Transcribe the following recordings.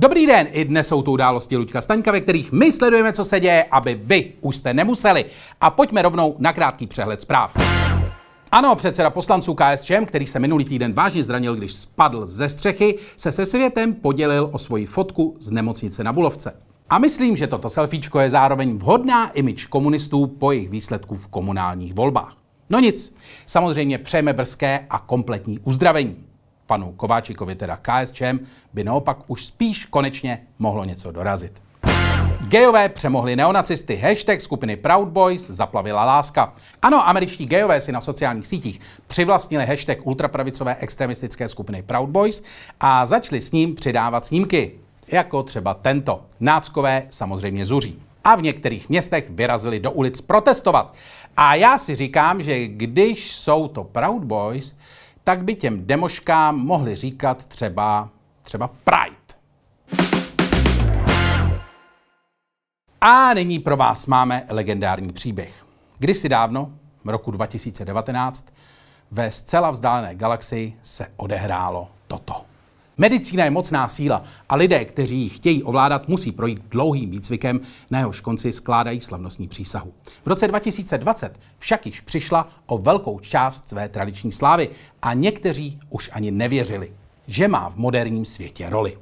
Dobrý den, i dnes jsou tu události Luďka Staňka, ve kterých my sledujeme, co se děje, aby vy už jste nemuseli. A pojďme rovnou na krátký přehled zpráv. Ano, předseda poslanců KSČM, který se minulý týden vážně zranil, když spadl ze střechy, se se světem podělil o svoji fotku z nemocnice na Bulovce. A myslím, že toto selfiečko je zároveň vhodná imič komunistů po jejich výsledku v komunálních volbách. No nic, samozřejmě přejeme brzké a kompletní uzdravení panu Kováčikovi, teda KSČM, by naopak už spíš konečně mohlo něco dorazit. Gejové přemohli neonacisty. Hashtag skupiny Proud Boys zaplavila láska. Ano, američtí gejové si na sociálních sítích přivlastnili hashtag ultrapravicové extremistické skupiny Proud Boys a začali s ním přidávat snímky. Jako třeba tento. Náckové samozřejmě zuří. A v některých městech vyrazili do ulic protestovat. A já si říkám, že když jsou to Proud Boys, tak by těm demoškám mohli říkat třeba, třeba Pride. A nyní pro vás máme legendární příběh. Kdysi dávno, v roku 2019, ve zcela vzdálené galaxii se odehrálo toto. Medicína je mocná síla a lidé, kteří ji chtějí ovládat, musí projít dlouhým výcvikem, na jehož konci skládají slavnostní přísahu. V roce 2020 však již přišla o velkou část své tradiční slávy a někteří už ani nevěřili, že má v moderním světě roli.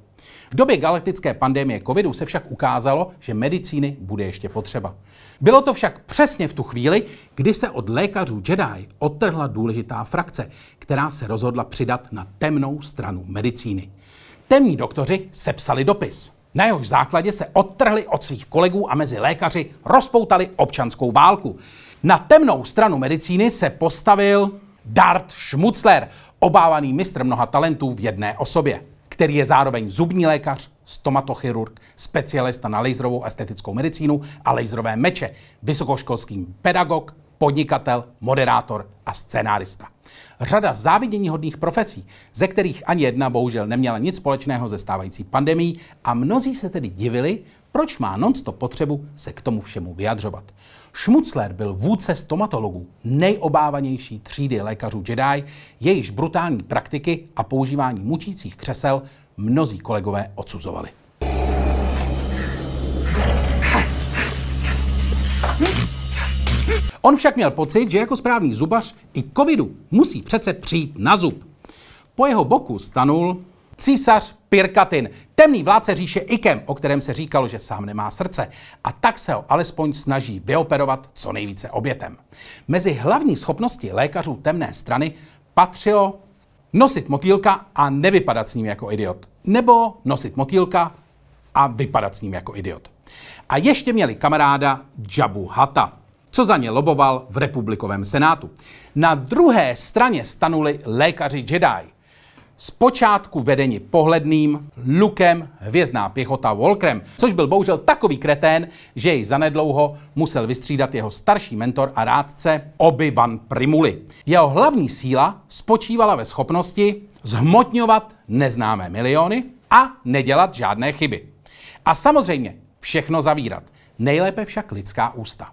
V době galaktické pandemie covidu se však ukázalo, že medicíny bude ještě potřeba. Bylo to však přesně v tu chvíli, kdy se od lékařů Jedi odtrhla důležitá frakce, která se rozhodla přidat na temnou stranu medicíny. Temní doktoři sepsali dopis. Na jehož základě se odtrhli od svých kolegů a mezi lékaři rozpoutali občanskou válku. Na temnou stranu medicíny se postavil Dart Schmutzler, obávaný mistr mnoha talentů v jedné osobě který je zároveň zubní lékař, stomatochirurg, specialista na laserovou estetickou medicínu a laserové meče, vysokoškolský pedagog, podnikatel, moderátor a scénárista. Řada záviděníhodných profesí, ze kterých ani jedna bohužel neměla nic společného ze stávající pandemí a mnozí se tedy divili, proč má nonstop potřebu se k tomu všemu vyjadřovat? Schmutzler byl vůdce stomatologů, nejobávanější třídy lékařů Jedi, jejíž brutální praktiky a používání mučících křesel mnozí kolegové odsuzovali. On však měl pocit, že jako správný zubař i covidu musí přece přijít na zub. Po jeho boku stanul Císař Pirkatin, temný vládce říše Ikem, o kterém se říkalo, že sám nemá srdce, a tak se ho alespoň snaží vyoperovat co nejvíce obětem. Mezi hlavní schopnosti lékařů temné strany patřilo nosit motýlka a nevypadat s ním jako idiot. Nebo nosit motýlka a vypadat s ním jako idiot. A ještě měli kamaráda Jabu Hata, co za ně loboval v republikovém senátu. Na druhé straně stanuli lékaři Jedi, Zpočátku vedeni pohledným Lukem hvězdná pěchota Volkrem, což byl bohužel takový kretén, že jej zanedlouho musel vystřídat jeho starší mentor a rádce Obi-Wan Primuli. Jeho hlavní síla spočívala ve schopnosti zhmotňovat neznámé miliony a nedělat žádné chyby. A samozřejmě všechno zavírat. Nejlépe však lidská ústa.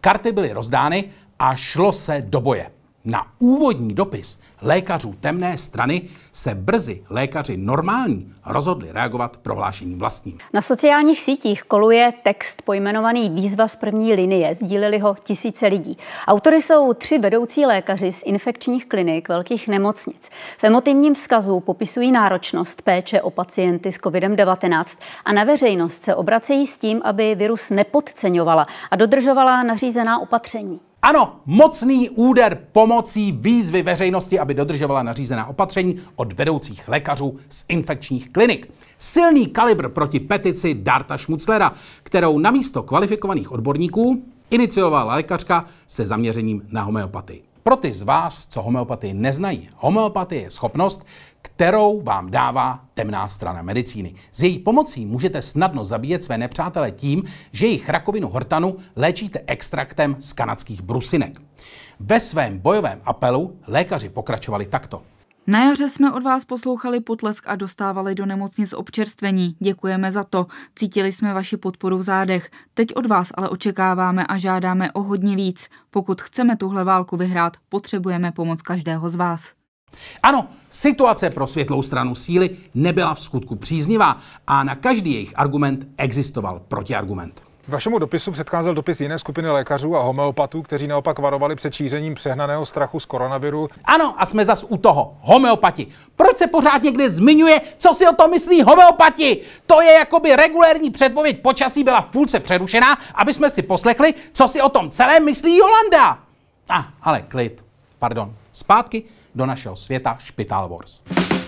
Karty byly rozdány a šlo se do boje. Na úvodní dopis lékařů temné strany se brzy lékaři normální rozhodli reagovat prohlášením vlastním. Na sociálních sítích koluje text pojmenovaný Výzva z první linie. Sdíleli ho tisíce lidí. Autory jsou tři vedoucí lékaři z infekčních klinik velkých nemocnic. V emotivním vzkazu popisují náročnost péče o pacienty s COVID-19 a na veřejnost se obracejí s tím, aby virus nepodceňovala a dodržovala nařízená opatření. Ano, mocný úder pomocí výzvy veřejnosti, aby dodržovala nařízená opatření od vedoucích lékařů z infekčních klinik. Silný kalibr proti petici Darta Schmutzlera, kterou namísto kvalifikovaných odborníků iniciovala lékařka se zaměřením na homeopatii. Pro ty z vás, co homeopatii neznají, homeopatie je schopnost, kterou vám dává temná strana medicíny. Z její pomocí můžete snadno zabíjet své nepřátele tím, že jejich rakovinu hrtanu léčíte extraktem z kanadských brusinek. Ve svém bojovém apelu lékaři pokračovali takto. Na jaře jsme od vás poslouchali potlesk a dostávali do nemocnic občerstvení. Děkujeme za to. Cítili jsme vaši podporu v zádech. Teď od vás ale očekáváme a žádáme o hodně víc. Pokud chceme tuhle válku vyhrát, potřebujeme pomoc každého z vás. Ano, situace pro světlou stranu síly nebyla v skutku příznivá a na každý jejich argument existoval protiargument. Vašemu dopisu předcházel dopis jiné skupiny lékařů a homeopatů, kteří naopak varovali před šířením přehnaného strachu z koronaviru. Ano, a jsme zas u toho. Homeopati. Proč se pořád někde zmiňuje, co si o tom myslí homeopati? To je jako by regulérní předpověď počasí byla v půlce přerušená, aby jsme si poslechli, co si o tom celé myslí Jolanda. A, ah, ale klid. Pardon. Zpátky do našeho světa Špital Wars.